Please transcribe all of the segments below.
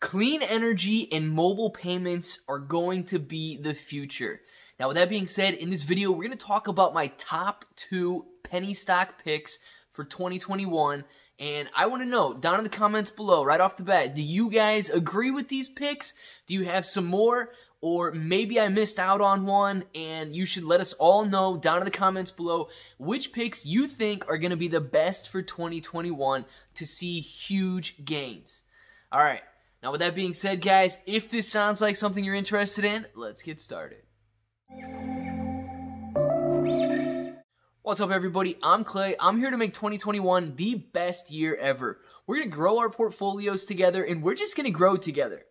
Clean energy and mobile payments are going to be the future. Now, with that being said, in this video, we're going to talk about my top two penny stock picks for 2021. And I want to know down in the comments below, right off the bat, do you guys agree with these picks? Do you have some more? Or maybe I missed out on one, and you should let us all know down in the comments below which picks you think are going to be the best for 2021 to see huge gains. All right. Now, with that being said, guys, if this sounds like something you're interested in, let's get started. What's up, everybody? I'm Clay. I'm here to make 2021 the best year ever. We're going to grow our portfolios together and we're just going to grow together.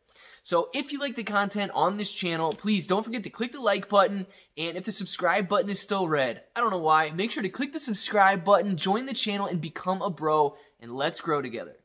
So, if you like the content on this channel, please don't forget to click the like button. And if the subscribe button is still red, I don't know why, make sure to click the subscribe button, join the channel, and become a bro, and let's grow together.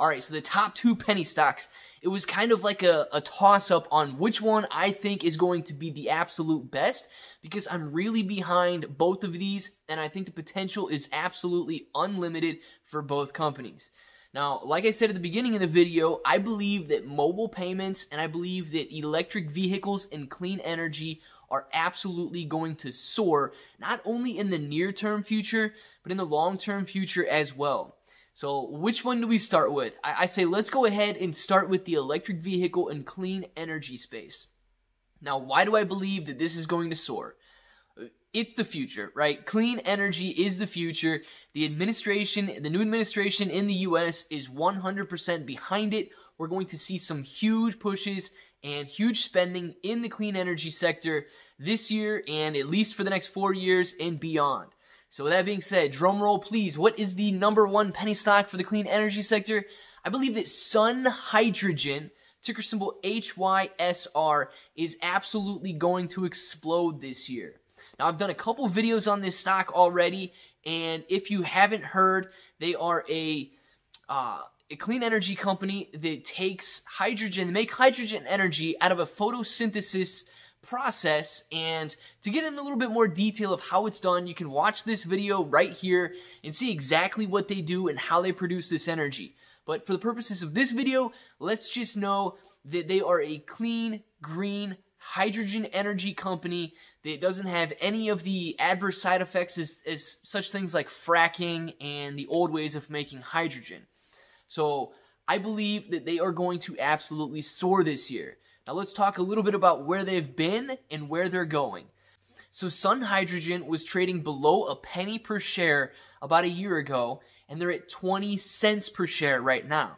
All right, so the top two penny stocks, it was kind of like a, a toss up on which one I think is going to be the absolute best because I'm really behind both of these and I think the potential is absolutely unlimited for both companies. Now, like I said at the beginning of the video, I believe that mobile payments and I believe that electric vehicles and clean energy are absolutely going to soar, not only in the near term future, but in the long term future as well. So which one do we start with? I, I say let's go ahead and start with the electric vehicle and clean energy space. Now, why do I believe that this is going to soar? It's the future, right? Clean energy is the future. The administration, the new administration in the US is 100% behind it. We're going to see some huge pushes and huge spending in the clean energy sector this year and at least for the next four years and beyond. So with that being said, drum roll please, what is the number one penny stock for the clean energy sector? I believe that Sun Hydrogen, ticker symbol HYSR, is absolutely going to explode this year. Now I've done a couple videos on this stock already, and if you haven't heard, they are a uh, a clean energy company that takes hydrogen, make hydrogen energy out of a photosynthesis process. And to get in a little bit more detail of how it's done, you can watch this video right here and see exactly what they do and how they produce this energy. But for the purposes of this video, let's just know that they are a clean, green, hydrogen energy company that doesn't have any of the adverse side effects as, as such things like fracking and the old ways of making hydrogen. So I believe that they are going to absolutely soar this year. Now let's talk a little bit about where they've been and where they're going. So Sun Hydrogen was trading below a penny per share about a year ago, and they're at 20 cents per share right now.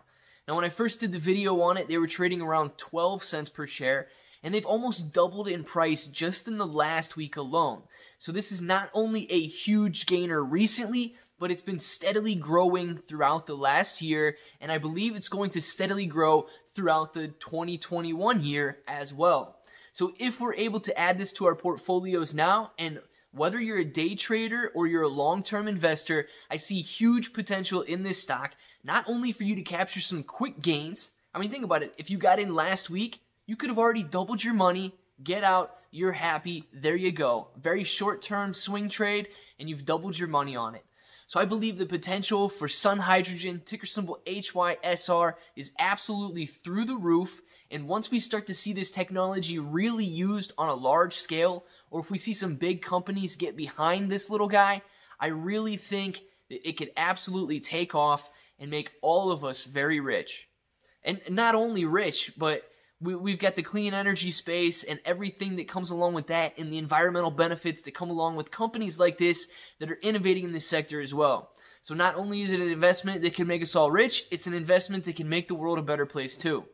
Now when I first did the video on it, they were trading around 12 cents per share, and they've almost doubled in price just in the last week alone. So this is not only a huge gainer recently, but it's been steadily growing throughout the last year, and I believe it's going to steadily grow throughout the 2021 year as well. So if we're able to add this to our portfolios now, and whether you're a day trader or you're a long-term investor, I see huge potential in this stock, not only for you to capture some quick gains, I mean, think about it. If you got in last week, you could have already doubled your money, get out, you're happy, there you go. Very short term swing trade, and you've doubled your money on it. So I believe the potential for Sun Hydrogen, ticker symbol HYSR, is absolutely through the roof. And once we start to see this technology really used on a large scale, or if we see some big companies get behind this little guy, I really think that it could absolutely take off and make all of us very rich. And not only rich, but we, we've got the clean energy space and everything that comes along with that, and the environmental benefits that come along with companies like this that are innovating in this sector as well. So, not only is it an investment that can make us all rich, it's an investment that can make the world a better place too.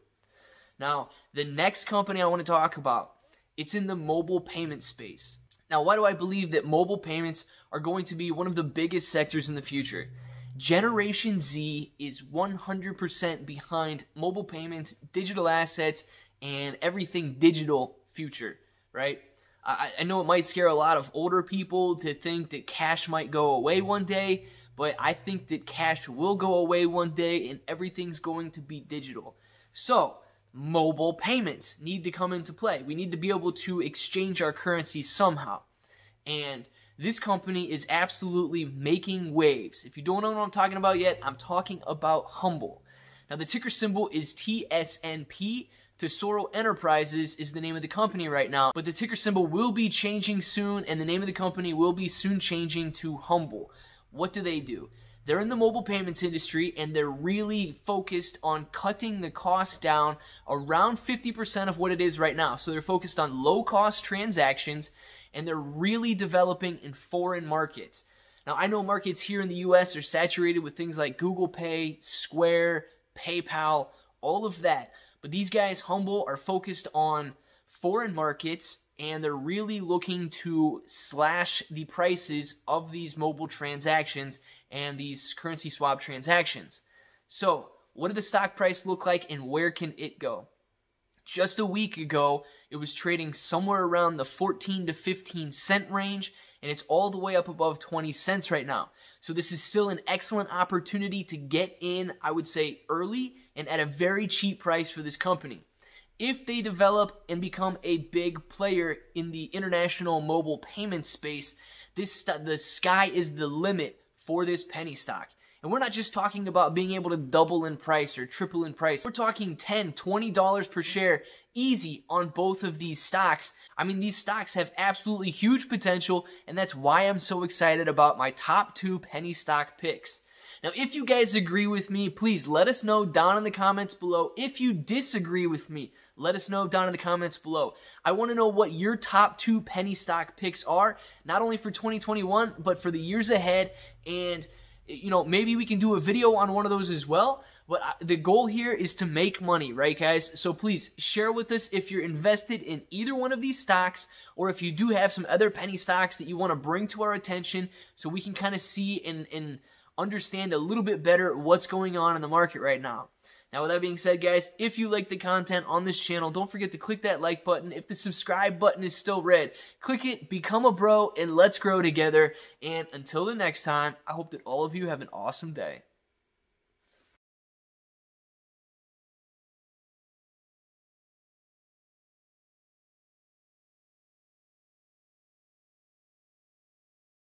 Now, the next company I want to talk about, it's in the mobile payment space. Now, why do I believe that mobile payments are going to be one of the biggest sectors in the future? Generation Z is 100% behind mobile payments, digital assets, and everything digital future, right? I, I, know it might scare a lot of older people to think that cash might go away one day, but I think that cash will go away one day and everything's going to be digital. So, mobile payments need to come into play. We need to be able to exchange our currency somehow. And this company is absolutely making waves. If you don't know what I'm talking about yet, I'm talking about Humble. Now, the ticker symbol is TSNP. Tesoro Enterprises is the name of the company right now, but the ticker symbol will be changing soon, and the name of the company will be soon changing to Humble. What do they do? They're in the mobile payments industry and they're really focused on cutting the cost down around 50% of what it is right now. So they're focused on low cost transactions and they're really developing in foreign markets. Now, I know markets here in the US are saturated with things like Google Pay, Square, PayPal, all of that. But these guys, Humble, are focused on foreign markets and they're really looking to slash the prices of these mobile transactions and these currency swap transactions. So, what did the stock price look like and where can it go? Just a week ago, it was trading somewhere around the 14 to 15 cent range and it's all the way up above 20 cents right now. So this is still an excellent opportunity to get in, I would say, early and at a very cheap price for this company if they develop and become a big player in the international mobile payment space, this the sky is the limit for this penny stock. And we're not just talking about being able to double in price or triple in price. We're talking 10, 20 dollars per share easy on both of these stocks. I mean, these stocks have absolutely huge potential, and that's why I'm so excited about my top two penny stock picks. Now, if you guys agree with me, please let us know down in the comments below. If you disagree with me, let us know down in the comments below. I want to know what your top two penny stock picks are, not only for 2021, but for the years ahead. And, you know, maybe we can do a video on one of those as well. But the goal here is to make money, right, guys? So please share with us if you're invested in either one of these stocks or if you do have some other penny stocks that you want to bring to our attention so we can kind of see and, and, understand a little bit better what's going on in the market right now. Now, with that being said, guys, if you like the content on this channel, don't forget to click that like button. If the subscribe button is still red, click it, become a bro, and let's grow together. And until the next time, I hope that all of you have an awesome day.